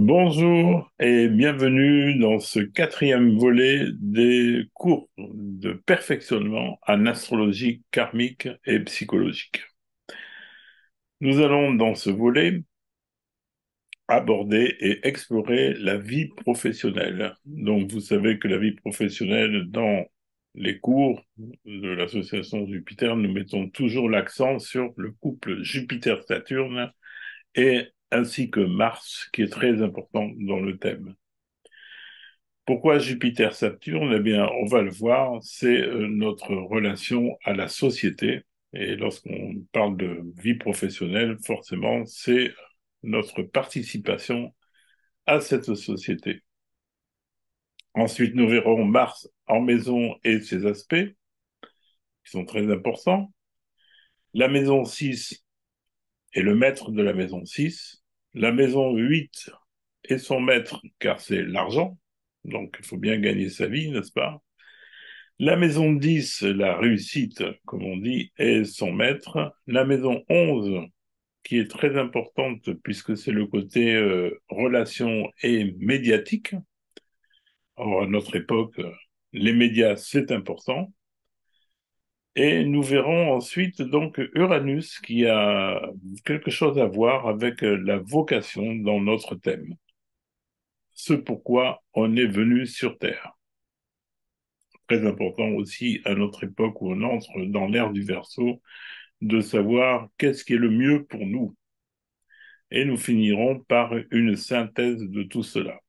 Bonjour et bienvenue dans ce quatrième volet des cours de perfectionnement en astrologie karmique et psychologique. Nous allons dans ce volet aborder et explorer la vie professionnelle. Donc vous savez que la vie professionnelle dans les cours de l'association Jupiter, nous mettons toujours l'accent sur le couple Jupiter-Saturne et ainsi que Mars, qui est très important dans le thème. Pourquoi Jupiter-Saturne Eh bien, on va le voir, c'est euh, notre relation à la société. Et lorsqu'on parle de vie professionnelle, forcément, c'est notre participation à cette société. Ensuite, nous verrons Mars en maison et ses aspects, qui sont très importants. La maison 6 est le maître de la maison 6, la maison 8 est son maître car c'est l'argent, donc il faut bien gagner sa vie, n'est-ce pas La maison 10, la réussite, comme on dit, est son maître. La maison 11, qui est très importante puisque c'est le côté euh, relation et médiatique. Or, à notre époque, les médias, c'est important. Et nous verrons ensuite donc Uranus qui a quelque chose à voir avec euh, la vocation dans notre thème. Ce pourquoi on est venu sur Terre. Très important aussi à notre époque où on entre dans l'ère du verso de savoir qu'est-ce qui est le mieux pour nous. Et nous finirons par une synthèse de tout cela.